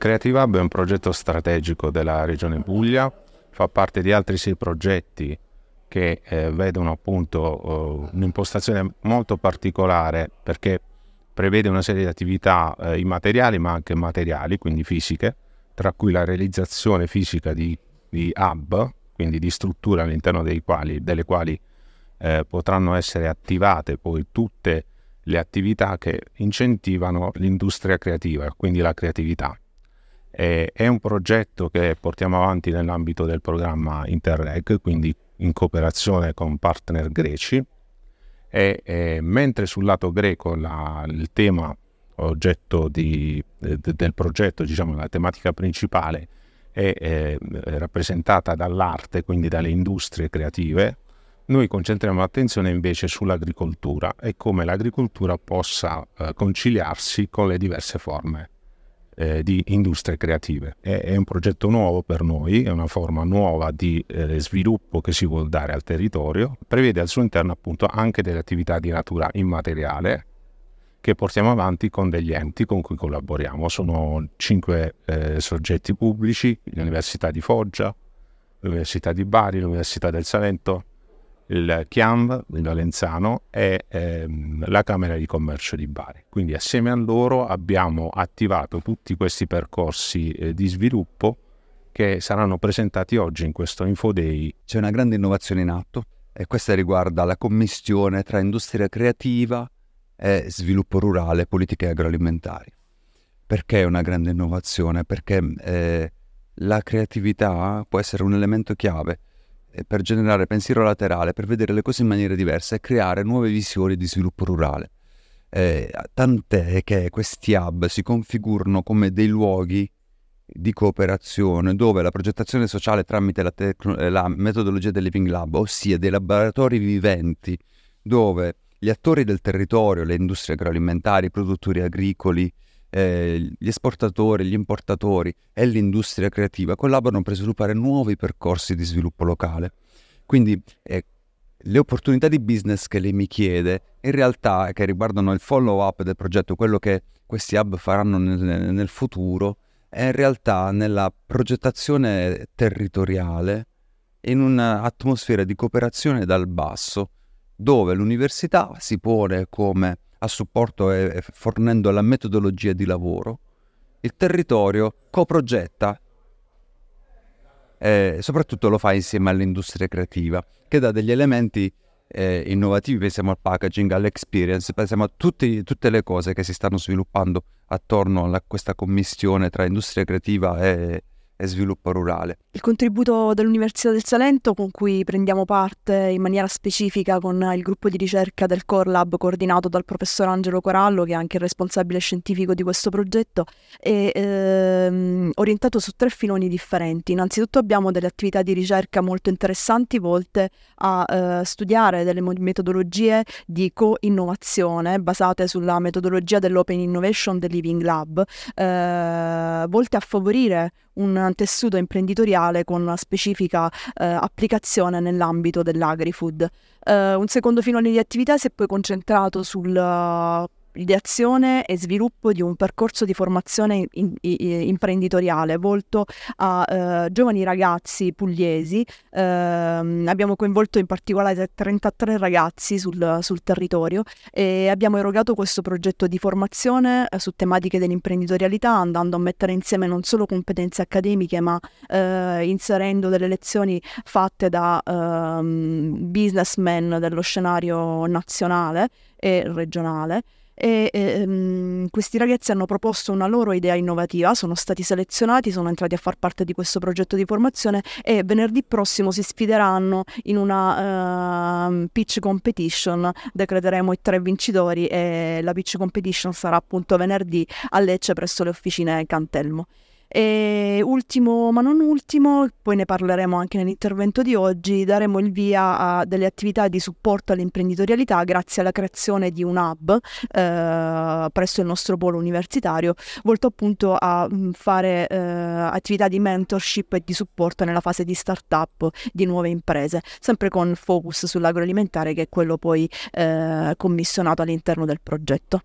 Creative Hub è un progetto strategico della Regione Puglia, fa parte di altri sei progetti che eh, vedono appunto eh, un'impostazione molto particolare perché prevede una serie di attività eh, immateriali ma anche materiali, quindi fisiche, tra cui la realizzazione fisica di, di hub, quindi di strutture all'interno quali, delle quali eh, potranno essere attivate poi tutte le attività che incentivano l'industria creativa, quindi la creatività. E, è un progetto che portiamo avanti nell'ambito del programma Interreg, quindi in cooperazione con partner greci. E, e, mentre sul lato greco la, il tema oggetto di, de, del progetto, diciamo la tematica principale, è, è, è rappresentata dall'arte, quindi dalle industrie creative, noi concentriamo l'attenzione invece sull'agricoltura e come l'agricoltura possa eh, conciliarsi con le diverse forme eh, di industrie creative. È, è, un progetto nuovo per noi, è una forma nuova di eh, sviluppo che si vuole dare al territorio, prevede al suo interno appunto anche delle attività di natura immateriale che portiamo avanti con degli enti con cui collaboriamo. Sono cinque eh, soggetti pubblici, l'Università di Foggia, l'Università di Bari, l'Università del Salento, il CIAM di Valenzano e ehm, la Camera di Commercio di Bari. Quindi assieme a loro abbiamo attivato tutti questi percorsi eh, di sviluppo che saranno presentati oggi in questo InfoDay. C'è una grande innovazione in atto e questa riguarda la commissione tra industria creativa e sviluppo rurale, e politiche agroalimentari. Perché è una grande innovazione? Perché eh, la creatività può essere un elemento chiave per generare pensiero laterale, per vedere le cose in maniera diversa e creare nuove visioni di sviluppo rurale. Eh, tant'è che questi hub si configurano come dei luoghi di cooperazione dove la progettazione sociale tramite la, tec- eh, la metodologia del Living Lab, ossia dei laboratori viventi, dove gli attori del territorio, le industrie agroalimentari, i produttori agricoli, eh, gli esportatori, gli importatori e l'industria creativa collaborano per sviluppare nuovi percorsi di sviluppo locale. Quindi eh, le opportunità di business che lei mi chiede, in realtà che riguardano il follow up del progetto, quello che questi hub faranno nel, nel futuro, è in realtà nella progettazione territoriale in un'atmosfera di cooperazione dal basso, dove l'università si pone come a supporto e fornendo la metodologia di lavoro, il territorio coprogetta e eh, soprattutto lo fa insieme all'industria creativa che dà degli elementi eh, innovativi, pensiamo al packaging, all'experience, pensiamo a tutti, tutte le cose che si stanno sviluppando attorno a questa commissione tra industria creativa e, e sviluppo rurale. Il contributo dell'Università del Salento con cui prendiamo parte in maniera specifica con il gruppo di ricerca del Core Lab coordinato dal professor Angelo Corallo che è anche il responsabile scientifico di questo progetto è ehm, orientato su tre filoni differenti. Innanzitutto abbiamo delle attività di ricerca molto interessanti volte a eh, studiare delle metodologie di co-innovazione basate sulla metodologia dell'Open Innovation del Living Lab eh, volte a favorire un tessuto imprenditoriale con una specifica eh, applicazione nell'ambito dell'agri-food. Uh, un secondo filone di attività si è poi concentrato sul uh, ideazione e sviluppo di un percorso di formazione in, in, imprenditoriale volto a uh, giovani ragazzi pugliesi. Uh, abbiamo coinvolto in particolare 33 ragazzi sul, sul, territorio e abbiamo erogato questo progetto di formazione uh, su tematiche dell'imprenditorialità andando a mettere insieme non solo competenze accademiche ma eh, inserendo delle lezioni fatte da ehm, businessmen dello scenario nazionale e regionale e ehm, questi ragazzi hanno proposto una loro idea innovativa, sono stati selezionati, sono entrati a far parte di questo progetto di formazione e venerdì prossimo si sfideranno in una uh, pitch competition, decreteremo i tre vincitori e la pitch competition sarà appunto venerdì a Lecce presso le officine Cantelmo. E ultimo, ma non ultimo, poi ne parleremo anche nell'intervento di oggi, daremo il via a delle attività di supporto all'imprenditorialità grazie alla creazione di un hub eh, presso il nostro polo universitario, volto appunto a mm, fare eh, attività di mentorship e di supporto nella fase di start-up di nuove imprese, sempre con focus sull'agroalimentare che è quello poi eh, commissionato all'interno del progetto.